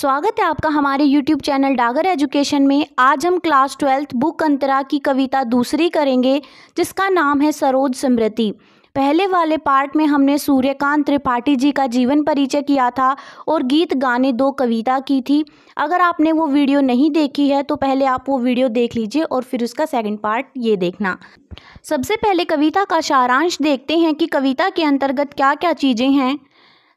स्वागत है आपका हमारे YouTube चैनल डागर एजुकेशन में आज हम क्लास ट्वेल्थ बुक अंतरा की कविता दूसरी करेंगे जिसका नाम है सरोज स्मृति पहले वाले पार्ट में हमने सूर्यकांत त्रिपाठी जी का जीवन परिचय किया था और गीत गाने दो कविता की थी अगर आपने वो वीडियो नहीं देखी है तो पहले आप वो वीडियो देख लीजिए और फिर उसका सेकंड पार्ट ये देखना सबसे पहले कविता का सारांश देखते हैं कि कविता के अंतर्गत क्या क्या चीज़ें हैं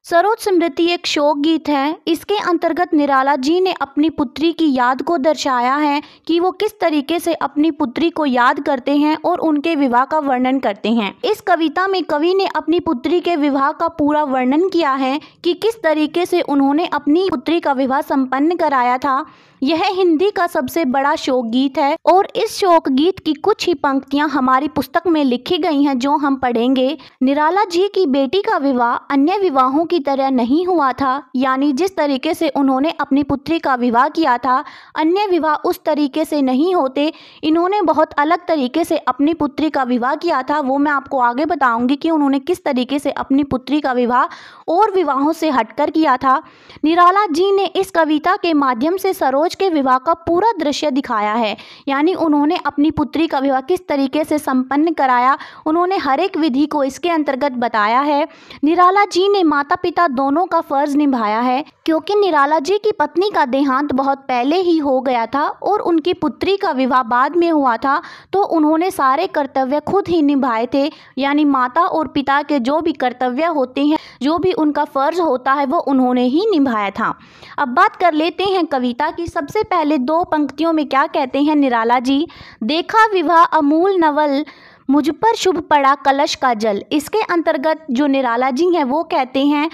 सरोज स्मृति एक शोक गीत है इसके अंतर्गत निराला जी ने अपनी पुत्री की याद को दर्शाया है कि वो किस तरीके से अपनी पुत्री को याद करते हैं और उनके विवाह का वर्णन करते हैं इस कविता में कवि ने अपनी पुत्री के विवाह का पूरा वर्णन किया है कि किस तरीके से उन्होंने अपनी पुत्री का विवाह संपन्न कराया था यह हिंदी का सबसे बड़ा शोक गीत है और इस शोक गीत की कुछ ही पंक्तियां हमारी पुस्तक में लिखी गई हैं जो हम पढ़ेंगे निराला जी की बेटी का विवाह अन्य विवाहों की तरह नहीं हुआ था यानी जिस तरीके से उन्होंने अपनी पुत्री का विवाह किया था अन्य विवाह उस तरीके से नहीं होते इन्होंने बहुत अलग तरीके से अपनी पुत्री का विवाह किया था वो मैं आपको आगे बताऊंगी कि उन्होंने किस तरीके से अपनी पुत्री का विवाह और विवाहों से हटकर किया था निराला जी ने इस कविता के माध्यम से सरोज मनोज के विवाह का पूरा दृश्य दिखाया है यानी उन्होंने अपनी पुत्री का विवाह किस तरीके से संपन्न कराया उन्होंने हर एक विधि को इसके अंतर्गत बताया है निराला जी ने माता पिता दोनों का फर्ज निभाया है क्योंकि निराला जी की पत्नी का देहांत बहुत पहले ही हो गया था और उनकी पुत्री का विवाह बाद में हुआ था तो उन्होंने सारे कर्तव्य खुद ही निभाए थे यानी माता और पिता के जो भी कर्तव्य होते हैं जो भी उनका फ़र्ज होता है वो उन्होंने ही निभाया था अब बात कर लेते हैं कविता की सबसे पहले दो पंक्तियों में क्या कहते हैं निराला जी देखा विवाह अमूल नवल मुझ पर शुभ पड़ा कलश का जल इसके अंतर्गत जो निराला जी हैं वो कहते हैं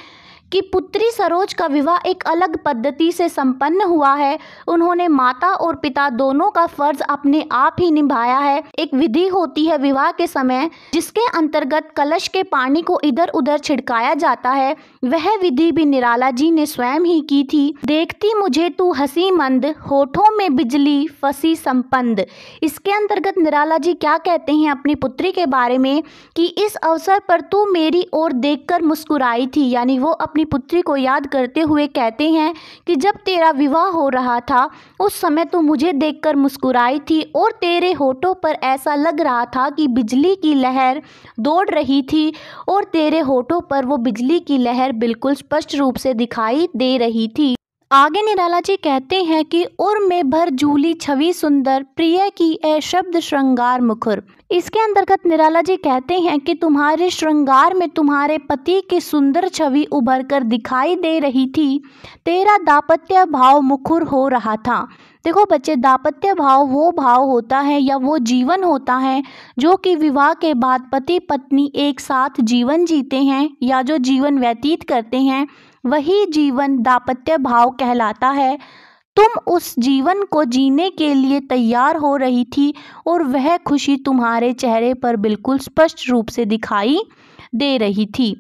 कि पुत्री सरोज का विवाह एक अलग पद्धति से संपन्न हुआ है उन्होंने माता और पिता दोनों का फर्ज अपने आप ही निभाया है एक विधि होती है विवाह के समय जिसके अंतर्गत कलश के पानी को इधर उधर छिड़काया जाता है वह विधि भी निराला जी ने स्वयं ही की थी देखती मुझे तू हसी मंद होठों में बिजली फसी संपन्द इसके अंतर्गत निराला जी क्या कहते हैं अपनी पुत्री के बारे में कि इस अवसर पर तू मेरी ओर देखकर मुस्कुराई थी यानी वो अपनी अपनी पुत्री को याद करते हुए कहते हैं कि जब तेरा विवाह हो रहा था उस समय तू मुझे देखकर मुस्कुराई थी और तेरे होठों पर ऐसा लग रहा था कि बिजली की लहर दौड़ रही थी और तेरे होठों पर वो बिजली की लहर बिल्कुल स्पष्ट रूप से दिखाई दे रही थी आगे निराला जी कहते हैं कि उर्मे भर झूली छवि सुंदर प्रिय की ए शब्द श्रृंगार मुखर इसके अंतर्गत निराला जी कहते हैं कि तुम्हारे श्रृंगार में तुम्हारे पति की सुंदर छवि उभर कर दिखाई दे रही थी तेरा दापत्य भाव मुखर हो रहा था देखो बच्चे दापत्य भाव वो भाव होता है या वो जीवन होता है जो कि विवाह के बाद पति पत्नी एक साथ जीवन जीते हैं या जो जीवन व्यतीत करते हैं वही जीवन दापत्य भाव कहलाता है तुम उस जीवन को जीने के लिए तैयार हो रही थी और वह खुशी तुम्हारे चेहरे पर बिल्कुल स्पष्ट रूप से दिखाई दे रही थी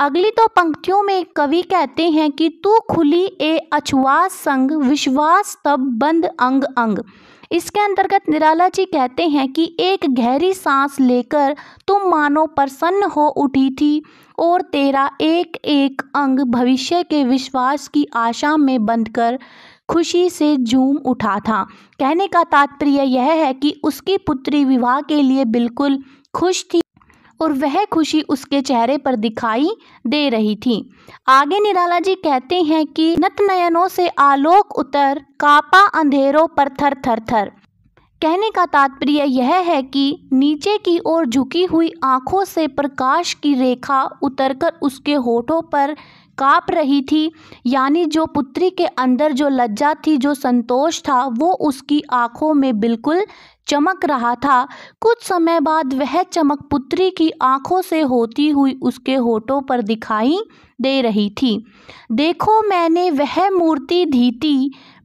अगली तो पंक्तियों में कवि कहते हैं कि तू खुली ए अछवास संग विश्वास तब बंद अंग अंग इसके अंतर्गत निराला जी कहते हैं कि एक गहरी सांस लेकर तुम मानो प्रसन्न हो उठी थी और तेरा एक एक अंग भविष्य के विश्वास की आशा में बंधकर कर खुशी से झूम उठा था कहने का तात्पर्य यह है कि उसकी पुत्री विवाह के लिए बिल्कुल खुश थी और वह खुशी उसके चेहरे पर दिखाई दे रही थी आगे निराला जी कहते हैं कि नत नयनों से आलोक उतर कापा अंधेरों पर थर थर थर कहने का तात्पर्य यह है कि नीचे की ओर झुकी हुई आंखों से प्रकाश की रेखा उतरकर उसके होठों पर काँप रही थी यानी जो पुत्री के अंदर जो लज्जा थी जो संतोष था वो उसकी आंखों में बिल्कुल चमक रहा था कुछ समय बाद वह चमक पुत्री की आंखों से होती हुई उसके होठों पर दिखाई दे रही थी देखो मैंने वह मूर्ति धीती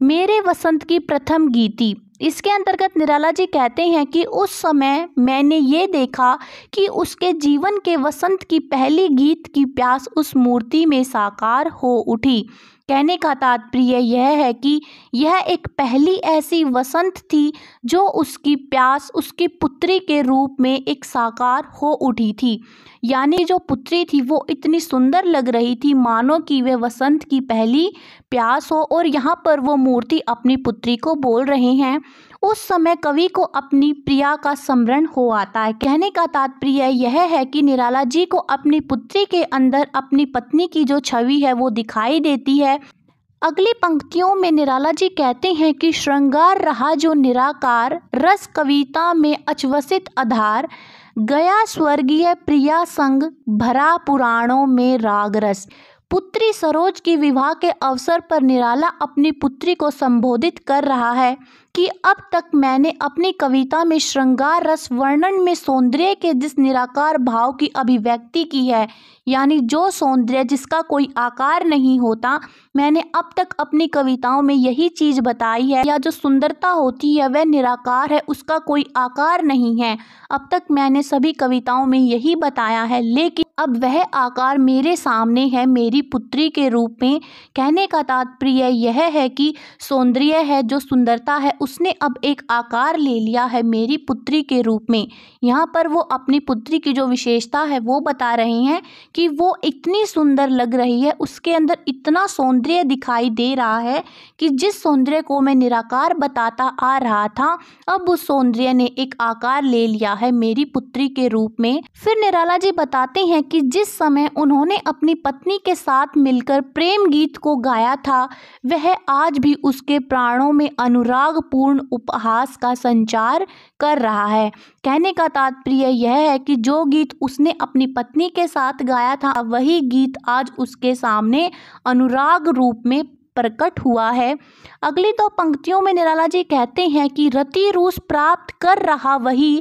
मेरे वसंत की प्रथम गीती इसके अंतर्गत निराला जी कहते हैं कि उस समय मैंने ये देखा कि उसके जीवन के वसंत की पहली गीत की प्यास उस मूर्ति में साकार हो उठी कहने का तात्पर्य यह है कि यह एक पहली ऐसी वसंत थी जो उसकी प्यास उसकी पुत्री के रूप में एक साकार हो उठी थी यानी जो पुत्री थी वो इतनी सुंदर लग रही थी मानो कि वह वसंत की पहली प्यास हो और यहाँ पर वो मूर्ति अपनी पुत्री को बोल रहे हैं उस समय कवि को अपनी प्रिया का स्मरण हो आता है कहने का तात्पर्य यह है कि निराला जी को अपनी पुत्री के अंदर अपनी पत्नी की जो छवि है वो दिखाई देती है अगली पंक्तियों में निराला जी कहते हैं कि श्रृंगार रहा जो निराकार रस कविता में अचवसित आधार गया स्वर्गीय प्रिया संग भरा पुराणों में राग रस पुत्री सरोज की विवाह के अवसर पर निराला अपनी पुत्री को संबोधित कर रहा है कि अब तक मैंने अपनी कविता में श्रृंगार रस वर्णन में सौंदर्य के जिस निराकार भाव की अभिव्यक्ति की है यानी जो सौंदर्य जिसका कोई आकार नहीं होता मैंने अब तक अपनी कविताओं में यही चीज़ बताई है या जो सुंदरता होती है वह निराकार है उसका कोई आकार नहीं है अब तक मैंने सभी कविताओं में यही बताया है लेकिन अब वह आकार मेरे सामने है मेरी पुत्री के रूप में कहने का तात्पर्य यह है कि सौंदर्य है जो सुंदरता है उसने अब एक आकार ले लिया है मेरी पुत्री के रूप में यहाँ पर वो अपनी पुत्री की जो विशेषता है वो बता रहे हैं कि वो इतनी सुंदर लग रही है उसके अंदर इतना सौंदर्य दिखाई दे रहा है कि जिस सौंदर्य को मैं निराकार बताता आ रहा था अब उस सौंदर्य ने एक आकार ले लिया है मेरी पुत्री के रूप में फिर निराला जी बताते हैं कि जिस समय उन्होंने अपनी पत्नी के साथ मिलकर प्रेम गीत को गाया था वह आज भी उसके प्राणों में अनुराग पूर्ण उपहास का संचार कर रहा है कहने का तात्पर्य यह है कि जो गीत उसने अपनी पत्नी के साथ गाया था वही गीत आज उसके सामने अनुराग रूप में प्रकट हुआ है अगली दो पंक्तियों में निराला जी कहते हैं कि रति रूस प्राप्त कर रहा वही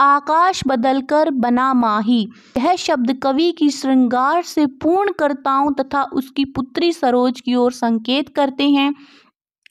आकाश बदलकर बना माही यह शब्द कवि की श्रृंगार से पूर्ण करताओं तथा उसकी पुत्री सरोज की ओर संकेत करते हैं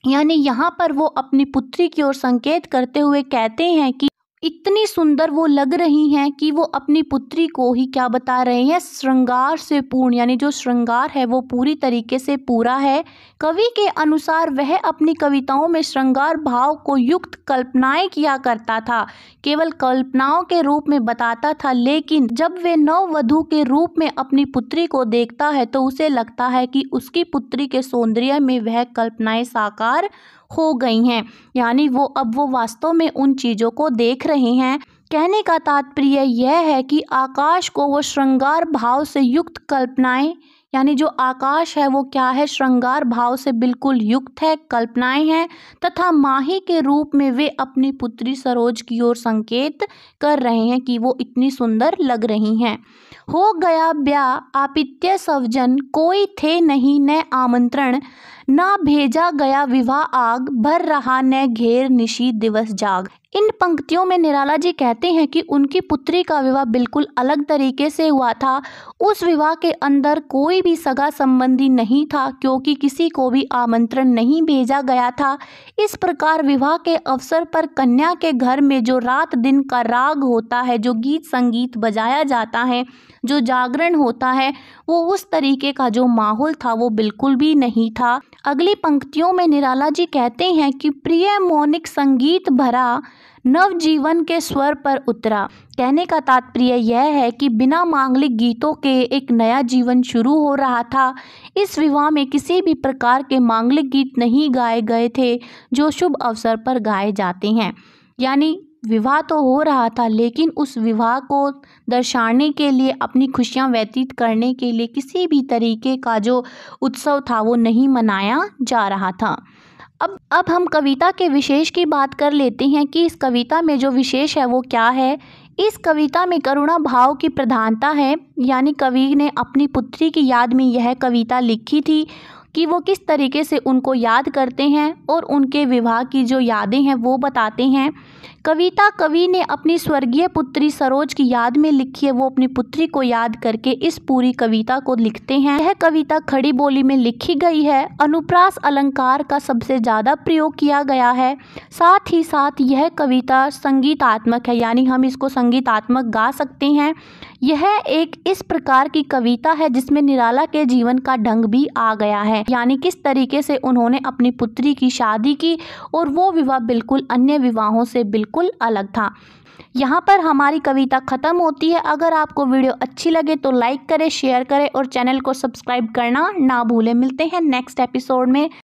यानी यहाँ पर वो अपनी पुत्री की ओर संकेत करते हुए कहते हैं कि इतनी सुंदर वो लग रही हैं कि वो अपनी पुत्री को ही क्या बता रहे हैं श्रृंगार से पूर्ण यानी जो श्रृंगार है वो पूरी तरीके से पूरा है कवि के अनुसार वह अपनी कविताओं में श्रृंगार भाव को युक्त कल्पनाएं किया करता था केवल कल्पनाओं के रूप में बताता था लेकिन जब वे नववधु के रूप में अपनी पुत्री को देखता है तो उसे लगता है कि उसकी पुत्री के सौंदर्य में वह कल्पनाएँ साकार हो गई हैं यानी वो अब वो वास्तव में उन चीज़ों को देख रहे हैं कहने का तात्पर्य यह है कि आकाश को वो श्रृंगार भाव से युक्त कल्पनाएं यानी जो आकाश है वो क्या है श्रृंगार भाव से बिल्कुल युक्त है कल्पनाएं हैं तथा माही के रूप में वे अपनी पुत्री सरोज की ओर संकेत कर रहे हैं कि वो इतनी सुंदर लग रही हैं हो गया ब्या आपित्य सवजन कोई थे नहीं न आमंत्रण ना भेजा गया विवाह आग भर रहा न घेर निशी दिवस जाग इन पंक्तियों में निराला जी कहते हैं कि उनकी पुत्री का विवाह बिल्कुल अलग तरीके से हुआ था उस विवाह के अंदर कोई भी सगा संबंधी नहीं था क्योंकि किसी को भी आमंत्रण नहीं भेजा गया था इस प्रकार विवाह के अवसर पर कन्या के घर में जो रात दिन का राग होता है जो गीत संगीत बजाया जाता है जो जागरण होता है वो उस तरीके का जो माहौल था वो बिल्कुल भी नहीं था अगली पंक्तियों में निराला जी कहते हैं कि प्रिय मौनिक संगीत भरा नवजीवन के स्वर पर उतरा कहने का तात्पर्य यह है कि बिना मांगलिक गीतों के एक नया जीवन शुरू हो रहा था इस विवाह में किसी भी प्रकार के मांगलिक गीत नहीं गाए गए थे जो शुभ अवसर पर गाए जाते हैं यानी विवाह तो हो रहा था लेकिन उस विवाह को दर्शाने के लिए अपनी खुशियाँ व्यतीत करने के लिए किसी भी तरीके का जो उत्सव था वो नहीं मनाया जा रहा था अब अब हम कविता के विशेष की बात कर लेते हैं कि इस कविता में जो विशेष है वो क्या है इस कविता में करुणा भाव की प्रधानता है यानी कवि ने अपनी पुत्री की याद में यह कविता लिखी थी कि वो किस तरीके से उनको याद करते हैं और उनके विवाह की जो यादें हैं वो बताते हैं कविता कवि ने अपनी स्वर्गीय पुत्री सरोज की याद में लिखी है वो अपनी पुत्री को याद करके इस पूरी कविता को लिखते हैं यह कविता खड़ी बोली में लिखी गई है अनुप्रास अलंकार का सबसे ज़्यादा प्रयोग किया गया है साथ ही साथ यह कविता संगीतात्मक है यानी हम इसको संगीतात्मक गा सकते हैं यह एक इस प्रकार की कविता है जिसमें निराला के जीवन का ढंग भी आ गया है यानी किस तरीके से उन्होंने अपनी पुत्री की शादी की और वो विवाह बिल्कुल अन्य विवाहों से बिल्कुल अलग था यहाँ पर हमारी कविता ख़त्म होती है अगर आपको वीडियो अच्छी लगे तो लाइक करें शेयर करें और चैनल को सब्सक्राइब करना ना भूलें मिलते हैं नेक्स्ट एपिसोड में